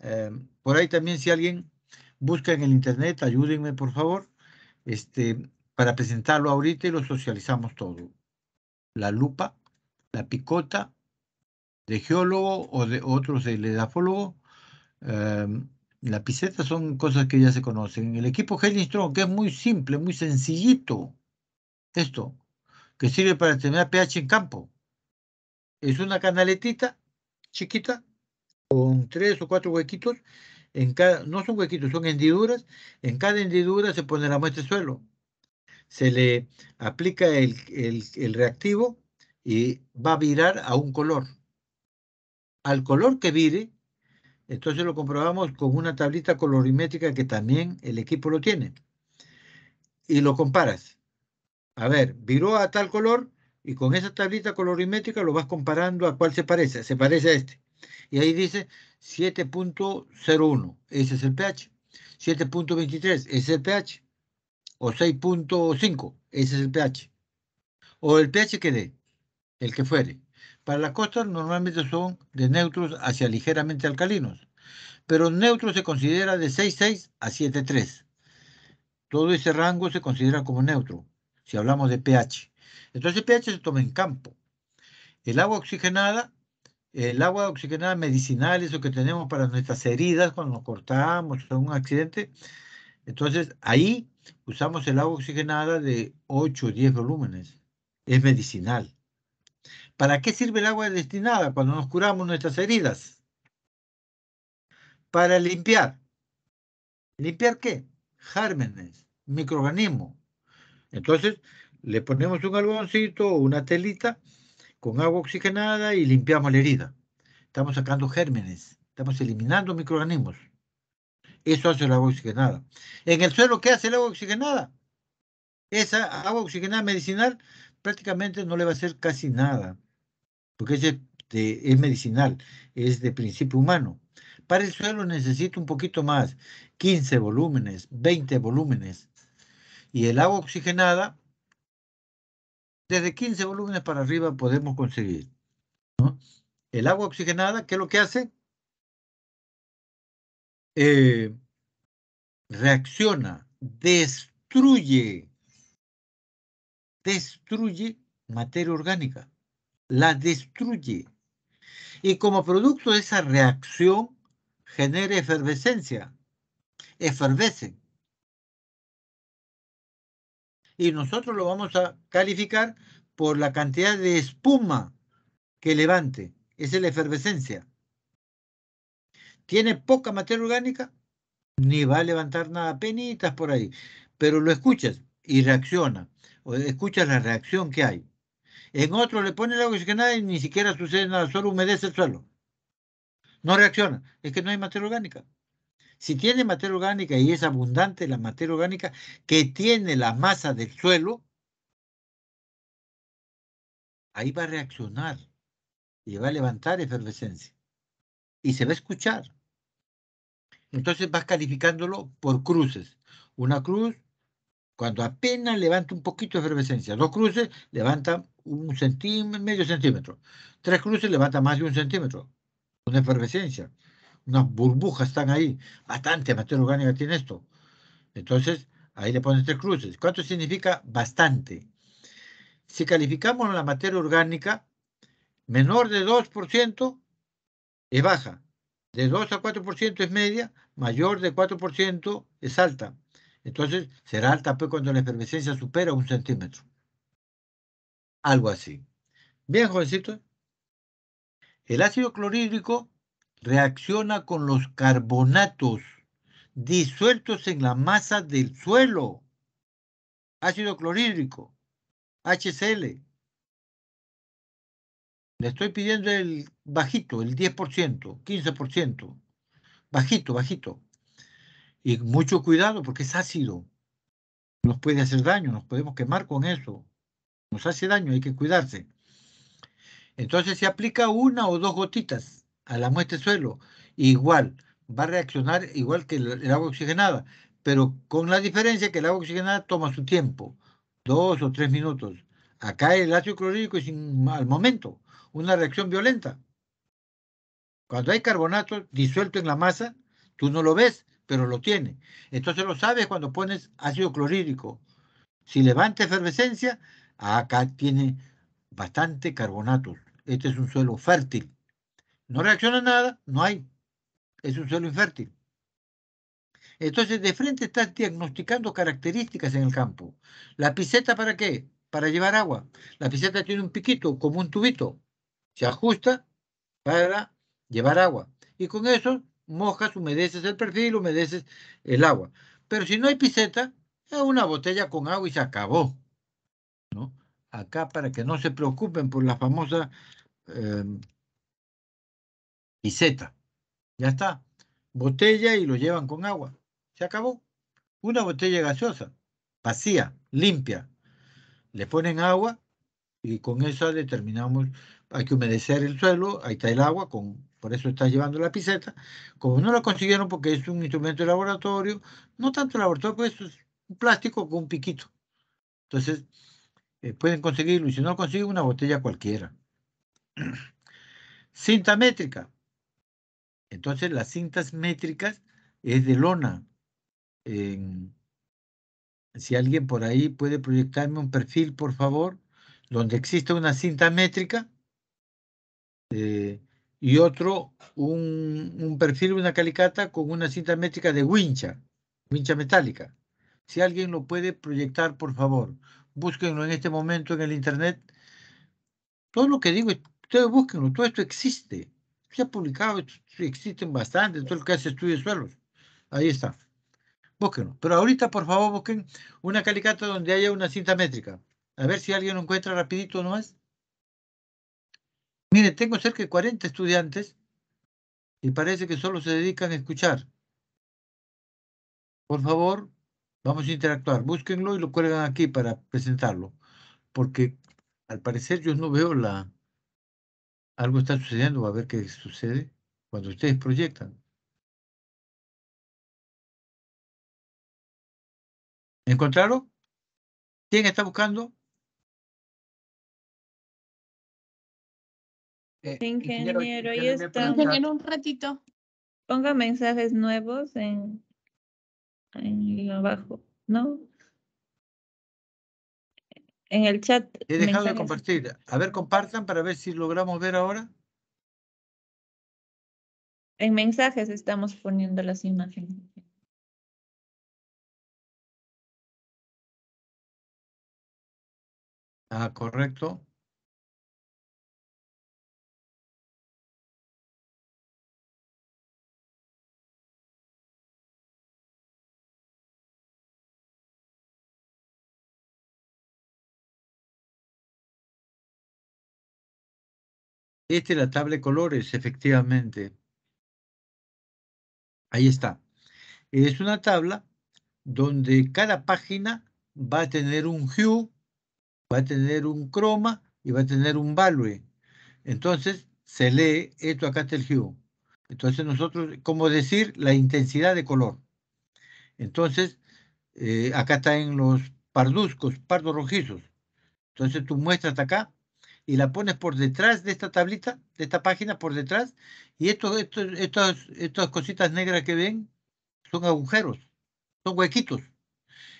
Eh, por ahí también si alguien busca en el internet, ayúdenme por favor, este, para presentarlo ahorita y lo socializamos todo. La lupa, la picota de geólogo o de otros de edafólogo. eh, la piceta son cosas que ya se conocen. El equipo strong que es muy simple, muy sencillito. Esto, que sirve para determinar pH en campo. Es una canaletita chiquita con tres o cuatro huequitos. En cada, no son huequitos, son hendiduras. En cada hendidura se pone la muestra de suelo. Se le aplica el reactivo y va a virar a un color. Al color que vire, entonces lo comprobamos con una tablita colorimétrica que también el equipo lo tiene. Y lo comparas. A ver, viró a tal color y con esa tablita colorimétrica lo vas comparando a cuál se parece. Se parece a este. Y ahí dice 7.01. Ese es el pH. 7.23. Ese es el pH. O 6.5. Ese es el pH. O el pH que dé. El que fuere. Para las costas normalmente son de neutros hacia ligeramente alcalinos, pero neutro se considera de 6,6 a 7,3. Todo ese rango se considera como neutro, si hablamos de pH. Entonces el pH se toma en campo. El agua oxigenada, el agua oxigenada medicinal, eso que tenemos para nuestras heridas cuando nos cortamos en un accidente, entonces ahí usamos el agua oxigenada de 8 o 10 volúmenes. Es medicinal. ¿Para qué sirve el agua destinada cuando nos curamos nuestras heridas? Para limpiar. ¿Limpiar qué? Gérmenes, microorganismos. Entonces, le ponemos un algodoncito o una telita con agua oxigenada y limpiamos la herida. Estamos sacando gérmenes, estamos eliminando microorganismos. Eso hace el agua oxigenada. En el suelo, ¿qué hace el agua oxigenada? Esa agua oxigenada medicinal prácticamente no le va a hacer casi nada, porque es, medicinal, es de principio humano. Para el suelo necesita un poquito más, 15 volúmenes, 20 volúmenes. Y el agua oxigenada, desde 15 volúmenes para arriba podemos conseguir. El agua oxigenada, ¿qué es lo que hace? Eh, reacciona, destruye destruye materia orgánica, la destruye. Y como producto de esa reacción genera efervescencia, Efervesce. Y nosotros lo vamos a calificar por la cantidad de espuma que levante. Esa es la efervescencia. Tiene poca materia orgánica, ni va a levantar nada, penitas por ahí. Pero lo escuchas y reacciona escucha la reacción que hay. En otro le pone el agua nada, y ni siquiera sucede nada, solo humedece el suelo. No reacciona, es que no hay materia orgánica. Si tiene materia orgánica y es abundante la materia orgánica que tiene la masa del suelo, ahí va a reaccionar y va a levantar efervescencia. Y se va a escuchar. Entonces vas calificándolo por cruces. Una cruz, cuando apenas levanta un poquito de efervescencia. Dos cruces levanta un centímetro, medio centímetro. Tres cruces levanta más de un centímetro. Una efervescencia. Unas burbujas están ahí. Bastante materia orgánica tiene esto. Entonces, ahí le ponen tres cruces. ¿Cuánto significa bastante? Si calificamos la materia orgánica menor de 2%, es baja. De 2 a 4% es media, mayor de 4% es alta entonces será alta pues cuando la efervescencia supera un centímetro. Algo así. Bien, jovencito. El ácido clorhídrico reacciona con los carbonatos disueltos en la masa del suelo. Ácido clorhídrico, HCl. Le estoy pidiendo el bajito, el 10%, 15%. Bajito, bajito. Y mucho cuidado porque es ácido. Nos puede hacer daño, nos podemos quemar con eso. Nos hace daño, hay que cuidarse. Entonces se aplica una o dos gotitas a la muestra de suelo. Igual, va a reaccionar igual que el, agua oxigenada, pero con la diferencia que el agua oxigenada toma su tiempo, dos o tres minutos. Acá el ácido clorhídrico es al momento, una reacción violenta. Cuando hay carbonato disuelto en la masa, tú no lo ves, pero lo tiene. Entonces lo sabes cuando pones ácido clorhídrico. Si levanta efervescencia, acá tiene bastante carbonatos. Este es un suelo fértil. No reacciona nada, no hay. Es un suelo infértil. Entonces, de frente estás diagnosticando características en el campo. ¿La piseta para qué? Para llevar agua. La piseta tiene un piquito, como un tubito. Se ajusta para llevar agua. Y con eso mojas, humedeces el perfil, humedeces el agua. Pero si no hay piseta, es una botella con agua y se acabó. ¿no? Acá para que no se preocupen por la famosa em, piseta. Ya está. Botella y lo llevan con agua. Se acabó. Una botella gaseosa, vacía, limpia. Le ponen agua y con esa determinamos, hay que humedecer el suelo, ahí está el agua con por eso está llevando la pizeta. Como no lo consiguieron porque es un instrumento de laboratorio, no tanto laboratorio, pues es un plástico con un piquito. Entonces, eh, pueden conseguirlo y si no consiguen una botella cualquiera. Cinta métrica. Entonces, las cintas métricas es de lona. si alguien por ahí puede proyectarme un perfil, por favor, donde exista una cinta métrica. Eh, y otro un, perfil una calicata con una cinta métrica de wincha, wincha metálica. Si alguien lo puede proyectar, por favor, búsquenlo en este momento en el internet. Todo lo que digo, ustedes búsquenlo, todo esto existe. Se ha publicado, existen bastante, todo lo que hace estudios suelos. Ahí está. Búsquenlo. Pero ahorita, por favor, busquen una calicata donde haya una cinta métrica. A ver si alguien lo encuentra rapidito nomás. Mire, tengo cerca de 40 estudiantes y parece que solo se dedican a escuchar. Por favor, vamos a interactuar. Búsquenlo y lo cuelgan aquí para presentarlo. Porque al parecer yo no veo la... Algo está sucediendo, va a ver qué sucede cuando ustedes proyectan. ¿Encontraron? ¿Quién está buscando? Eh, ingeniero, ahí está. Ingeniero, un ratito. Ponga mensajes nuevos en, en abajo, ¿no? En el chat. He dejado de compartir. A ver, compartan para ver si logramos ver ahora. En mensajes estamos poniendo las imágenes. Ah, correcto. Esta es la tabla de colores, efectivamente. Ahí está. Es una tabla donde cada página va a tener un hue, va a tener un croma y va a tener un value. Entonces, se lee esto acá está el hue. Entonces nosotros, como decir, la intensidad de color. Entonces, eh, acá está en los parduzcos, pardos rojizos. Entonces tú muestras acá y la pones por detrás de esta tablita, de esta página por detrás, y estas cositas negras que ven son agujeros, son huequitos.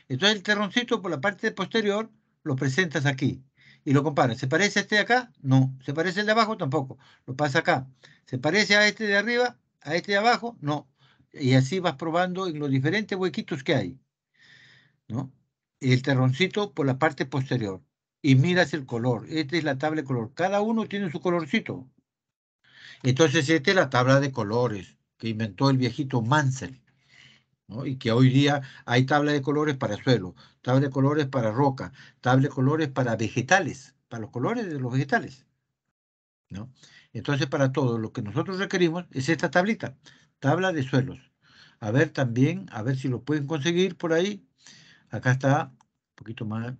Entonces el terroncito por la parte posterior lo presentas aquí y lo comparas. ¿Se parece a este de acá? No. ¿Se parece al de abajo? Tampoco. Lo pasa acá. ¿Se parece a este de arriba? ¿A este de abajo? No. Y así vas probando en los diferentes huequitos que hay. ¿no? El terroncito por la parte posterior y miras el color. Esta es la tabla de color. Cada uno tiene su colorcito. Entonces, esta es la tabla de colores que inventó el viejito Mansell. Y que hoy día hay tabla de colores para suelo, tabla de colores para roca, tabla de colores para vegetales, para los colores de los vegetales. ¿no? Entonces, para todo lo que nosotros requerimos es esta tablita, tabla de suelos. A ver también, a ver si lo pueden conseguir por ahí. Acá está un poquito más,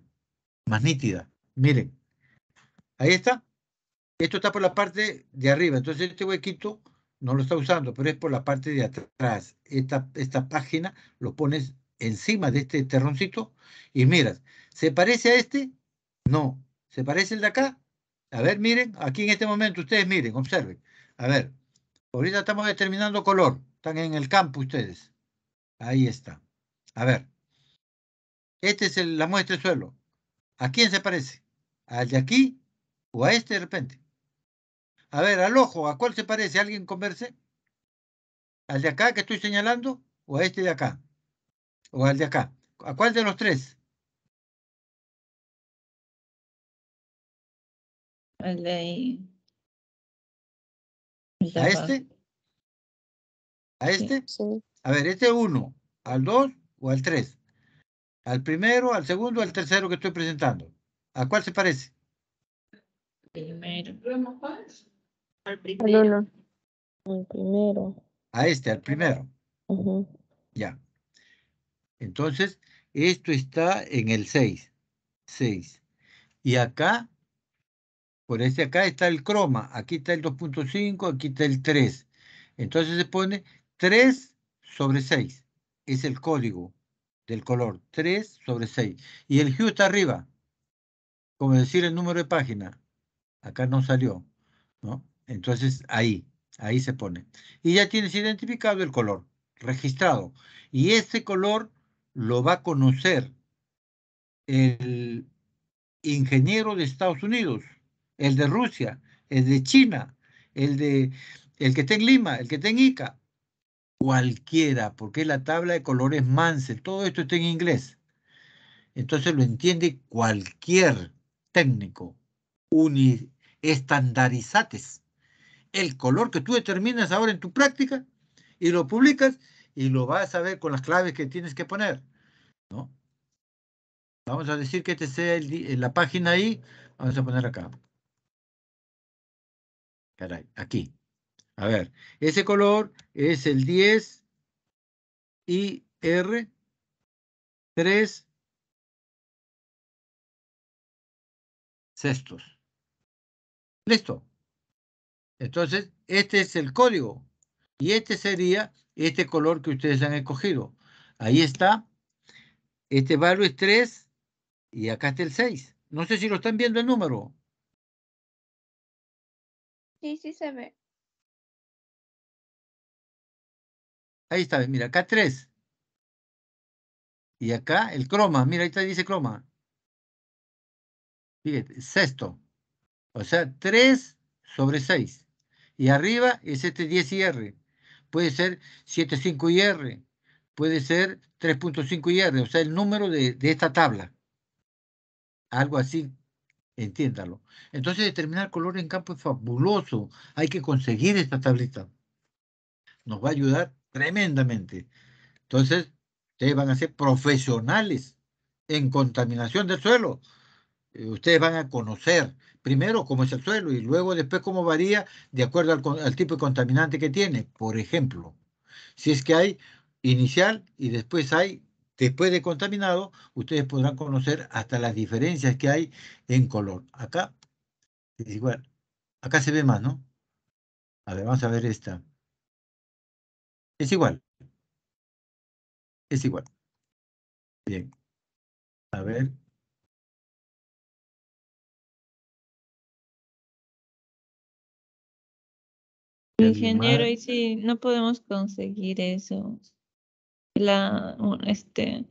más nítida. Miren, ahí está. Esto está por la parte de arriba. Entonces este huequito no lo está usando, pero es por la parte de atrás. Esta, esta página lo pones encima de este terroncito y miras. ¿Se parece a este? No. ¿Se parece el de acá? A ver, miren, aquí en este momento ustedes miren, observen. A ver, ahorita estamos determinando color. Están en el campo ustedes. Ahí está. A ver. Este es el, la muestra de suelo. ¿A quién se parece? al de aquí o a este de repente. A ver, al ojo, ¿a cuál se parece? ¿Alguien converse? ¿Al de acá que estoy señalando o a este de acá? ¿O al de acá? ¿A cuál de los tres? al de ahí. ¿A este? ¿A este? A ver, este uno, al dos o al tres. Al primero, al segundo, al tercero que estoy presentando. ¿A cuál se parece? Primero. Al primero. Al primero. A este, al primero. Ya. Entonces, esto está en el 6. 6. Y acá, por este acá está el croma. Aquí está el 2.5, aquí está el 3. Entonces se pone 3 sobre 6. Es el código del color. 3 sobre 6. Y el hue está arriba como decir el número de página. Acá no salió, ¿no? Entonces ahí, ahí se pone. Y ya tienes identificado el color, registrado. Y ese color lo va a conocer el ingeniero de Estados Unidos, el de Rusia, el de China, el de el que está en Lima, el que está en Ica, cualquiera, porque la tabla de colores Mansell, todo esto está en inglés. Entonces lo entiende cualquier técnico, estandarizates el color que tú determinas ahora en tu práctica y lo publicas y lo vas a ver con las claves que tienes que poner. ¿no? Vamos a decir que este sea la página ahí. Vamos a poner acá. Caray, aquí. A ver, ese color es el 10 IR 3 sextos. Listo. Entonces, este es el código. Y este sería este color que ustedes han escogido. Ahí está. Este valor es 3 y acá está el 6. No sé si lo están viendo el número. Sí, sí se ve. Ahí está, mira, acá 3. Y acá el croma, mira, ahí está, dice croma. Fíjate, sexto. O sea, 3 sobre 6. Y arriba es este 10IR. Puede ser 75IR. Puede ser 3.5IR. O sea, el número de, de esta tabla. Algo así entiéndalo. Entonces, determinar color en campo es fabuloso. Hay que conseguir esta tablita. Nos va a ayudar tremendamente. Entonces, ustedes van a ser profesionales en contaminación del suelo. Eh, ustedes van a conocer primero cómo es el suelo y luego después cómo varía de acuerdo al, tipo de contaminante que tiene. Por ejemplo, si es que hay inicial y después hay, después de contaminado, ustedes podrán conocer hasta las diferencias que hay en color. Acá es igual. Acá se ve más, ¿no? A ver, vamos a ver esta. Es igual. Es igual. Bien. A ver, Ingeniero, y si no podemos conseguir eso, la, este,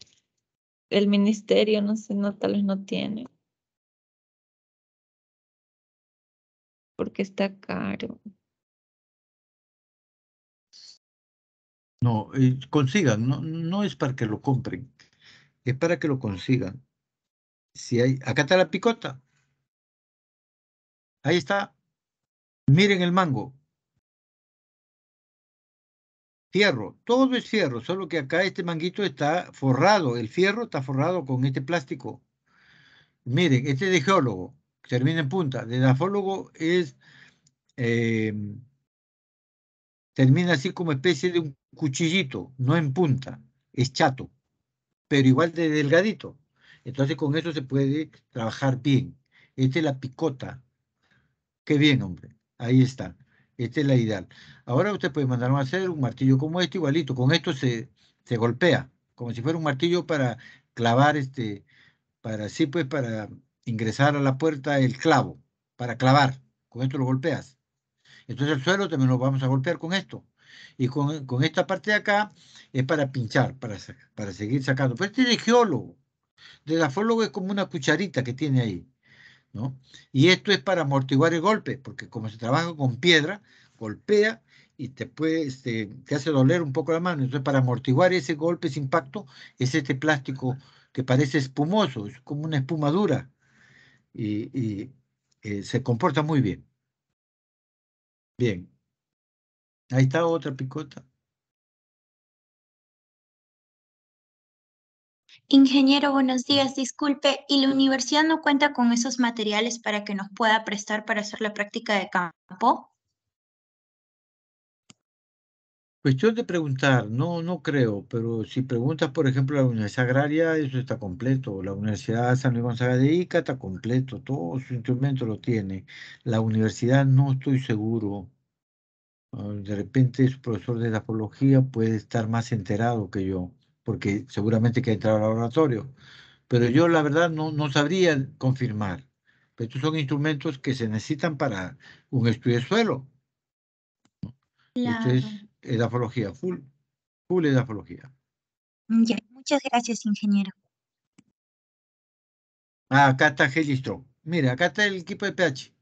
el ministerio, no sé, no, tal vez no tiene. Porque está caro. No, consigan, no, no es para que lo compren, es para que lo consigan. Si hay, acá está la picota. Ahí está. Miren el mango fierro, todo es fierro, solo que acá este manguito está forrado, el fierro está forrado con este plástico. Miren, este es de geólogo, termina en punta, de dafólogo es, em, termina así como especie de un cuchillito, no en punta, es chato, pero igual de delgadito. Entonces con eso se puede trabajar bien. Esta es la picota. Qué bien, hombre. Ahí está. Esta es la ideal. Ahora usted puede mandar a hacer un martillo como este, igualito. Con esto se, golpea, como si fuera un martillo para clavar, este, para así pues, para ingresar a la puerta el clavo, para clavar. Con esto lo golpeas. Entonces el suelo también lo vamos a golpear con esto. Y con, esta parte de acá es para pinchar, para, para seguir sacando. Pero pues este es de geólogo. De geólogo es como una cucharita que tiene ahí. Y esto es para amortiguar el golpe, porque como se trabaja con piedra, golpea y te, puede, este, te, hace doler un poco la mano. Entonces, para amortiguar ese golpe, ese impacto, es este plástico que parece espumoso, es como una espuma dura y, eh, se comporta muy bien. Bien. Ahí está otra picota. Ingeniero, buenos días. Disculpe, ¿y la universidad no cuenta con esos materiales para que nos pueda prestar para hacer la práctica de campo? Cuestión de preguntar, no, no creo, pero si preguntas, por ejemplo, a la Universidad Agraria, eso está completo. La Universidad San Luis Gonzaga de Ica está completo, todo su instrumento lo tiene. La universidad no estoy seguro. Ah, de repente su profesor de apología puede estar más enterado que yo porque seguramente que ha al laboratorio. Pero yo la verdad no, no sabría confirmar. Pero estos son instrumentos que se necesitan para un estudio de suelo. Entonces, edafología, full, full edafología. muchas gracias, ingeniero. Ah, acá está Helistro. Mira, acá está el equipo de pH.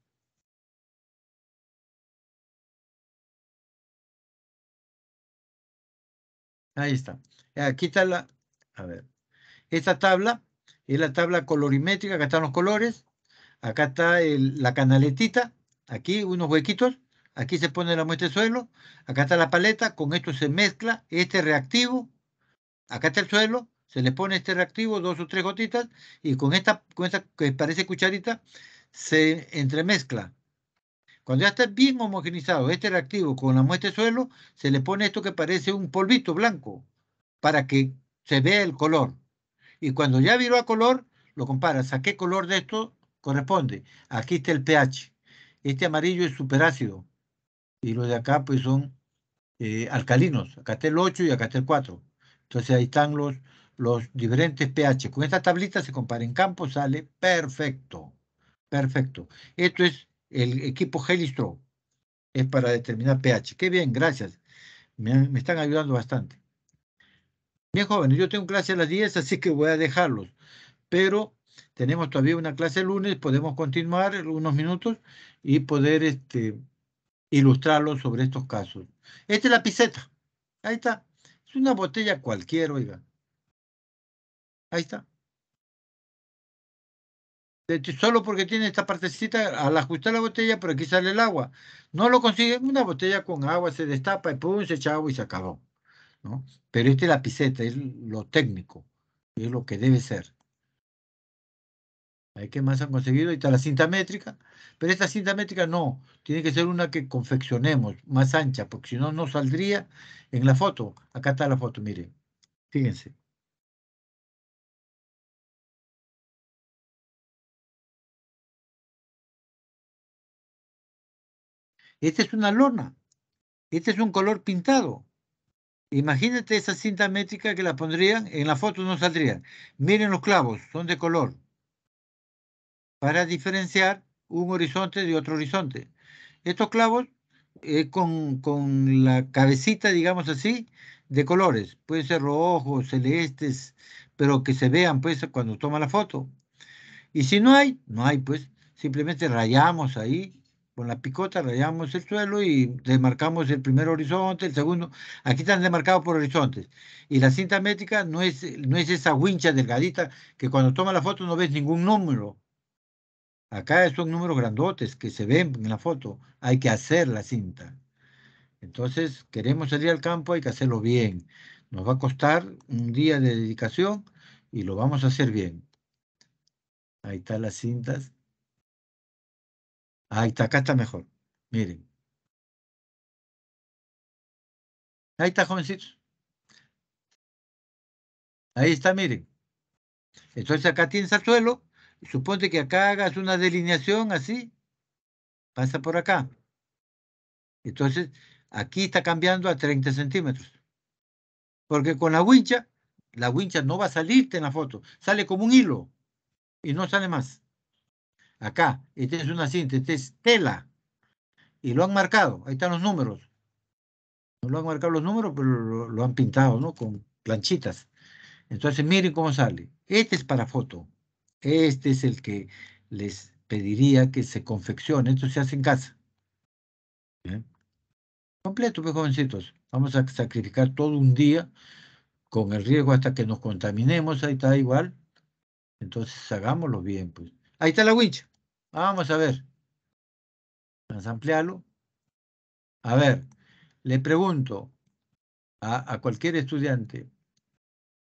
Ahí está. Aquí está la, a ver, esta tabla es la tabla colorimétrica, acá están los colores, acá está la canaletita, aquí unos huequitos, aquí se pone la muestra de suelo, acá está la paleta, con esto se mezcla este reactivo, acá está el suelo, se le pone este reactivo, dos o tres gotitas, y con esta, con esta que parece cucharita, se entremezcla. Cuando ya está bien homogenizado este reactivo con la muestra de suelo, se le pone esto que parece un polvito blanco para que se vea el color. Y cuando ya viró a color, lo comparas a qué color de esto corresponde. Aquí está el pH. Este amarillo es superácido. Y los de acá pues son eh, alcalinos. Acá está el 8 y acá está el 4. Entonces ahí están los, los diferentes pH. Con esta tablita se compara en campo, sale perfecto. Perfecto. Esto es el equipo Helistro. Es para determinar pH. Qué bien, gracias. me están ayudando bastante. Bien, jóvenes, yo tengo clase a las 10, así que voy a dejarlos. Pero tenemos todavía una clase el lunes, podemos continuar unos minutos y poder este, ilustrarlos sobre estos casos. Esta es la piseta. Ahí está. Es una botella cualquiera, oiga. Ahí está. Solo porque tiene esta partecita, al ajustar la botella, por aquí sale el agua. No lo consiguen, una botella con agua se destapa y pum, se echa agua y se acabó. Pero este lapicete es lo técnico, es lo que debe ser. ¿Qué más han conseguido? Ahí está la cinta métrica, pero esta cinta métrica no, tiene que ser una que confeccionemos, más ancha, porque si no, no saldría en la foto. Acá está la foto, miren, fíjense. Esta es una lona. Este es un color pintado. Imagínate esa cinta métrica que la pondrían, en la foto no saldría. Miren los clavos, son de color. Para diferenciar un horizonte de otro horizonte. Estos clavos eh, con, la cabecita, digamos así, de colores. Pueden ser rojos, celestes, pero que se vean pues cuando toma la foto. Y si no hay, no hay pues. Simplemente rayamos ahí con la picota rayamos el suelo y demarcamos el primer horizonte, el segundo. Aquí están desmarcados por horizontes. Y la cinta métrica no es, no es esa wincha delgadita que cuando toma la foto no ves ningún número. Acá son números grandotes que se ven en la foto. Hay que hacer la cinta. Entonces, queremos salir al campo, hay que hacerlo bien. Nos va a costar un día de dedicación y lo vamos a hacer bien. Ahí están las cintas Ahí está, acá está mejor. Miren. Ahí está, jovencitos. Ahí está, miren. Entonces acá tienes al suelo. Suponte que acá hagas una delineación así. Pasa por acá. Entonces, aquí está cambiando a 30 centímetros. Porque con la wincha, la wincha no va a salirte en la foto. Sale como un hilo. Y no sale más. Acá, esta es una cinta, esta es tela. Y lo han marcado, ahí están los números. No lo han marcado los números, pero lo, han pintado, ¿no? Con planchitas. Entonces, miren cómo sale. Este es para foto. Este es el que les pediría que se confeccione. Esto se hace en casa. ¿Bien? ¿Eh? Completo, pues, jovencitos. Vamos a sacrificar todo un día con el riesgo hasta que nos contaminemos. Ahí está igual. Entonces, hagámoslo bien, pues. Ahí está la witch Vamos a ver. Vamos a ampliarlo. A ver, le pregunto a, a cualquier estudiante,